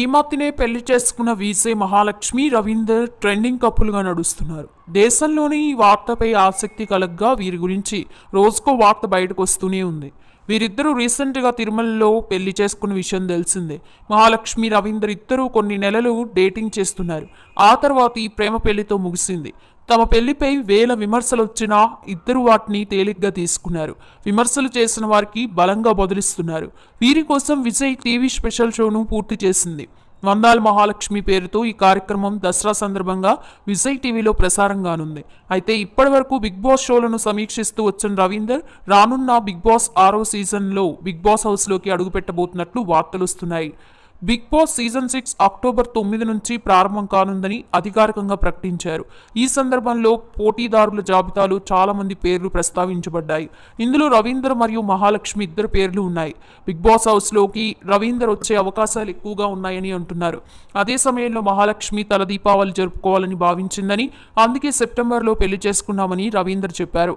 ఈ మధ్యనే పెళ్లి చేసుకున్న వీసే మహాలక్ష్మి రవీందర్ ట్రెండింగ్ కప్పులుగా నడుస్తున్నారు దేశంలోని ఈ వార్తపై ఆసక్తి కలగ్గా వీరి గురించి రోజుకో వార్త బయటకు వస్తూనే ఉంది వీరిద్దరూ రీసెంట్గా తిరుమలలో పెళ్లి చేసుకున్న విషయం తెలిసిందే మహాలక్ష్మి రవీందర్ ఇద్దరూ కొన్ని నెలలు డేటింగ్ చేస్తున్నారు ఆ తర్వాత ఈ ప్రేమ పెళ్లితో ముగిసింది తమ పెళ్లిపై వేల విమర్శలు వచ్చినా ఇద్దరు వాటిని తేలిగ్గా తీసుకున్నారు విమర్శలు చేసిన వారికి బలంగా బదులిస్తున్నారు వీరి కోసం విజయ్ టీవీ స్పెషల్ షోను పూర్తి చేసింది వందాల మహాలక్ష్మి పేరుతో ఈ కార్యక్రమం దసరా సందర్భంగా విజయ్ టీవీలో ప్రసారం కానుంది అయితే ఇప్పటి వరకు బిగ్ బాస్ షోలను సమీక్షిస్తూ వచ్చిన రవీందర్ రానున్న బిగ్ బాస్ ఆరో సీజన్లో బిగ్ బాస్ హౌస్లోకి అడుగుపెట్టబోతున్నట్లు వార్తలు వస్తున్నాయి Bigg Boss season six October తొమ్మిది నుంచి ప్రారంభం కానుందని అధికారికంగా ప్రకటించారు ఈ సందర్భంలో పోటీదారుల జాబితాలు చాలా మంది పేర్లు ప్రస్తావించబడ్డాయి ఇందులో రవీందర్ మరియు మహాలక్ష్మి ఇద్దరు పేర్లు ఉన్నాయి బిగ్ బాస్ హౌస్లోకి రవీందర్ వచ్చే అవకాశాలు ఎక్కువగా ఉన్నాయని అంటున్నారు అదే సమయంలో మహాలక్ష్మి తల దీపావళి జరుపుకోవాలని భావించిందని అందుకే సెప్టెంబర్లో పెళ్లి చేసుకున్నామని రవీందర్ చెప్పారు